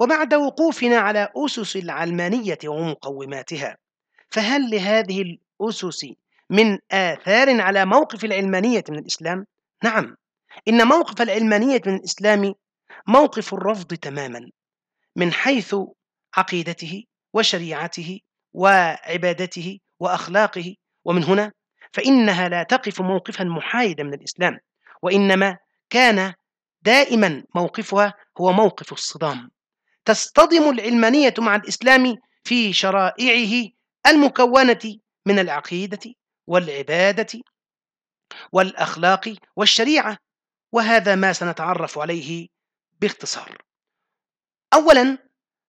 وبعد وقوفنا على أسس العلمانية ومقوماتها فهل لهذه الأسس من آثار على موقف العلمانية من الإسلام؟ نعم إن موقف العلمانية من الإسلام موقف الرفض تماما من حيث عقيدته وشريعته وعبادته وأخلاقه ومن هنا فإنها لا تقف موقفا محايدا من الإسلام وإنما كان دائما موقفها هو موقف الصدام تصطدم العلمانية مع الإسلام في شرائعه المكونة من العقيدة والعبادة والأخلاق والشريعة وهذا ما سنتعرف عليه باختصار أولا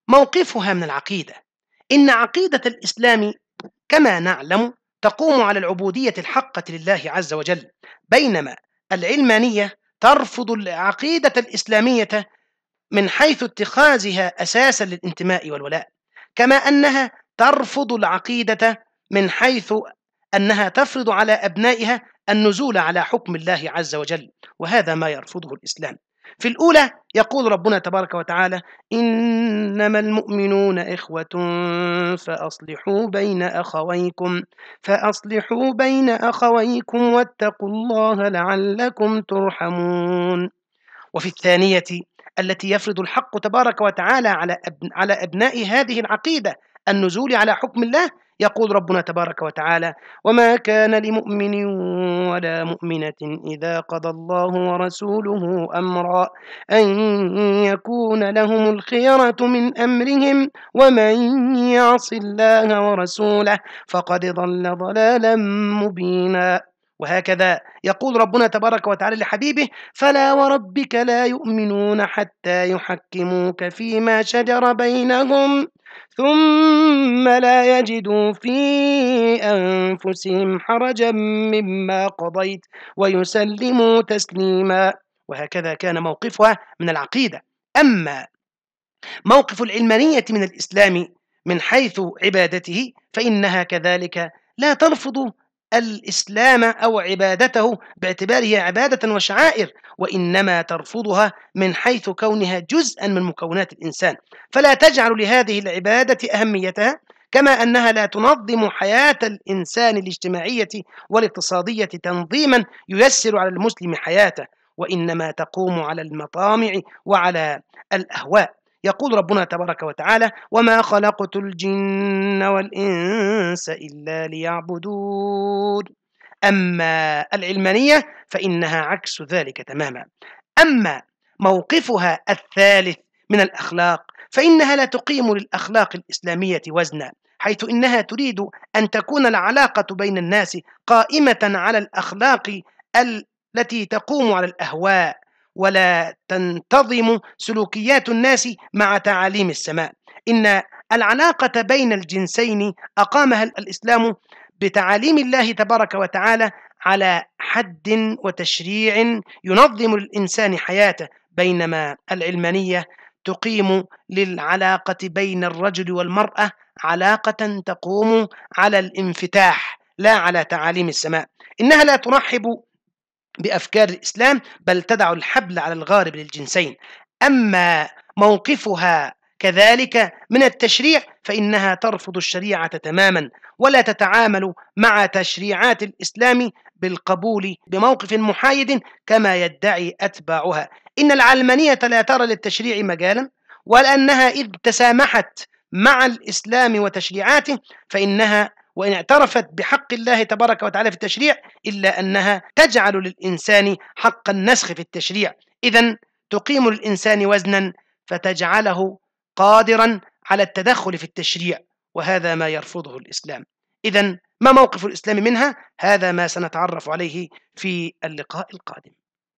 موقفها من العقيدة إن عقيدة الإسلام كما نعلم تقوم على العبودية الحقة لله عز وجل بينما العلمانية ترفض العقيدة الإسلامية من حيث اتخاذها أساسا للانتماء والولاء كما أنها ترفض العقيدة من حيث أنها تفرض على أبنائها النزول على حكم الله عز وجل وهذا ما يرفضه الإسلام في الأولى يقول ربنا تبارك وتعالى إنما المؤمنون إخوة فأصلحوا بين أخويكم فأصلحوا بين أخويكم واتقوا الله لعلكم ترحمون وفي الثانية التي يفرض الحق تبارك وتعالى على على أبناء هذه العقيدة النزول على حكم الله يقول ربنا تبارك وتعالى وما كان لمؤمن ولا مؤمنة إذا قضى الله ورسوله أمرا أن يكون لهم الخيرة من أمرهم ومن يعص الله ورسوله فقد ضل ضلالا مبينا وهكذا يقول ربنا تبارك وتعالى لحبيبه فلا وربك لا يؤمنون حتى يحكموك فيما شجر بينهم ثم لا يجدوا في أنفسهم حرجا مما قضيت ويسلموا تسليما وهكذا كان موقفها من العقيدة أما موقف العلمانية من الإسلام من حيث عبادته فإنها كذلك لا ترفض الإسلام أو عبادته باعتبارها عبادة وشعائر وإنما ترفضها من حيث كونها جزءا من مكونات الإنسان فلا تجعل لهذه العبادة أهميتها كما أنها لا تنظم حياة الإنسان الاجتماعية والاقتصادية تنظيما ييسر على المسلم حياته وإنما تقوم على المطامع وعلى الأهواء يقول ربنا تبارك وتعالى وما خلقت الجن والإنس إلا ليعبدون أما العلمانية فإنها عكس ذلك تماما أما موقفها الثالث من الأخلاق فإنها لا تقيم للأخلاق الإسلامية وزنا حيث إنها تريد أن تكون العلاقة بين الناس قائمة على الأخلاق التي تقوم على الأهواء ولا تنتظم سلوكيات الناس مع تعاليم السماء إن العلاقة بين الجنسين أقامها الإسلام بتعاليم الله تبارك وتعالى على حد وتشريع ينظم الإنسان حياته بينما العلمانية تقيم للعلاقة بين الرجل والمرأة علاقة تقوم على الانفتاح لا على تعاليم السماء إنها لا ترحب بأفكار الإسلام بل تدع الحبل على الغارب للجنسين أما موقفها كذلك من التشريع فإنها ترفض الشريعة تماما ولا تتعامل مع تشريعات الإسلام بالقبول بموقف محايد كما يدعي أتباعها إن العلمانية لا ترى للتشريع مجالا ولأنها إذ تسامحت مع الإسلام وتشريعاته فإنها وإن اعترفت بحق الله تبارك وتعالى في التشريع إلا أنها تجعل للإنسان حق النسخ في التشريع إذا تقيم للإنسان وزنا فتجعله قادرا على التدخل في التشريع وهذا ما يرفضه الإسلام إذا ما موقف الإسلام منها هذا ما سنتعرف عليه في اللقاء القادم